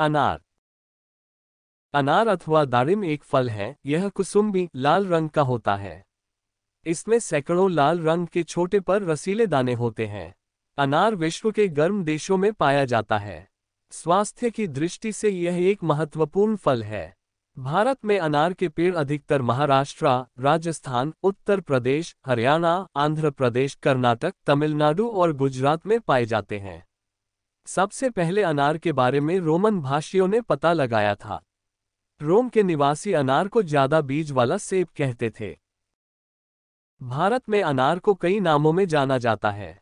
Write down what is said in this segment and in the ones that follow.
अनार अनार अथवा दारिम एक फल है यह कुसुम्बी लाल रंग का होता है इसमें सैकड़ों लाल रंग के छोटे पर रसीले दाने होते हैं अनार विश्व के गर्म देशों में पाया जाता है स्वास्थ्य की दृष्टि से यह एक महत्वपूर्ण फल है भारत में अनार के पेड़ अधिकतर महाराष्ट्र राजस्थान उत्तर प्रदेश हरियाणा आंध्र प्रदेश कर्नाटक तमिलनाडु और गुजरात में पाए जाते हैं सबसे पहले अनार के बारे में रोमन भाषियों ने पता लगाया था रोम के निवासी अनार को ज्यादा बीज वाला सेब कहते थे भारत में अनार को कई नामों में जाना जाता है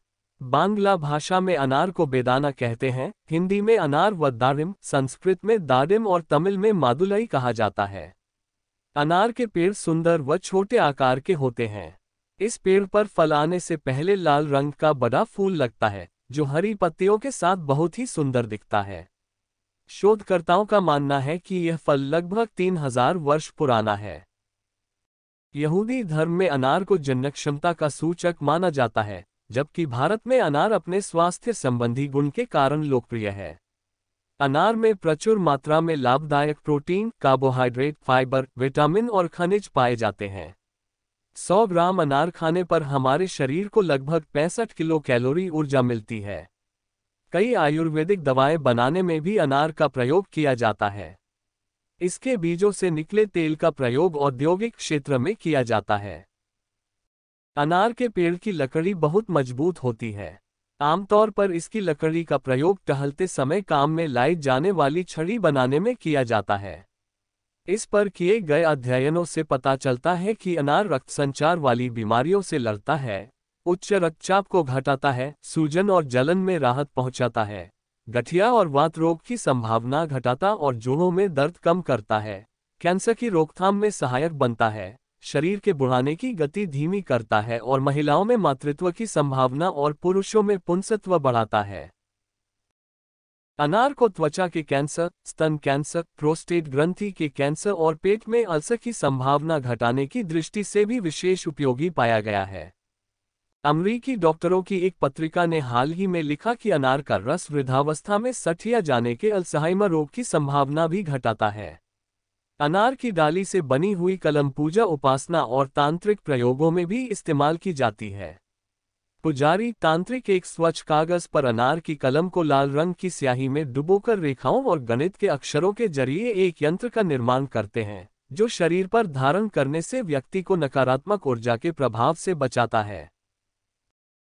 बांग्ला भाषा में अनार को बेदाना कहते हैं हिंदी में अनार व दारिम संस्कृत में दारिम और तमिल में मादुलई कहा जाता है अनार के पेड़ सुंदर व छोटे आकार के होते हैं इस पेड़ पर फल आने से पहले लाल रंग का बड़ा फूल लगता है जो हरी पत्तियों के साथ बहुत ही सुंदर दिखता है शोधकर्ताओं का मानना है कि यह फल लगभग तीन हजार वर्ष पुराना है यहूदी धर्म में अनार को जन्नत क्षमता का सूचक माना जाता है जबकि भारत में अनार अपने स्वास्थ्य संबंधी गुण के कारण लोकप्रिय है अनार में प्रचुर मात्रा में लाभदायक प्रोटीन कार्बोहाइड्रेट फाइबर विटामिन और खनिज पाए जाते हैं 100 ग्राम अनार खाने पर हमारे शरीर को लगभग पैंसठ किलो कैलोरी ऊर्जा मिलती है कई आयुर्वेदिक दवाएं बनाने में भी अनार का प्रयोग किया जाता है इसके बीजों से निकले तेल का प्रयोग औद्योगिक क्षेत्र में किया जाता है अनार के पेड़ की लकड़ी बहुत मजबूत होती है आमतौर पर इसकी लकड़ी का प्रयोग टहलते समय काम में लाई जाने वाली छड़ी बनाने में किया जाता है इस पर किए गए अध्ययनों से पता चलता है कि अनार रक्त संचार वाली बीमारियों से लड़ता है उच्च रक्तचाप को घटाता है सूजन और जलन में राहत पहुंचाता है गठिया और वात रोग की संभावना घटाता और जोड़ों में दर्द कम करता है कैंसर की रोकथाम में सहायक बनता है शरीर के बुढ़ाने की गति धीमी करता है और महिलाओं में मातृत्व की संभावना और पुरुषों में पुंसत्व बढ़ाता है अनार को त्वचा के कैंसर स्तन कैंसर प्रोस्टेट ग्रंथि के कैंसर और पेट में अल्सर की संभावना घटाने की दृष्टि से भी विशेष उपयोगी पाया गया है अमरीकी डॉक्टरों की एक पत्रिका ने हाल ही में लिखा कि अनार का रस वृद्धावस्था में सठिया जाने के अल्सहाइमर रोग की संभावना भी घटाता है अनार की डाली से बनी हुई कलम पूजा उपासना और तांत्रिक प्रयोगों में भी इस्तेमाल की जाती है पुजारी तांत्रिक एक स्वच्छ कागज पर अनार की कलम को लाल रंग की स्याही में डुबोकर रेखाओं और गणित के अक्षरों के जरिए एक यंत्र का निर्माण करते हैं जो शरीर पर धारण करने से व्यक्ति को नकारात्मक ऊर्जा के प्रभाव से बचाता है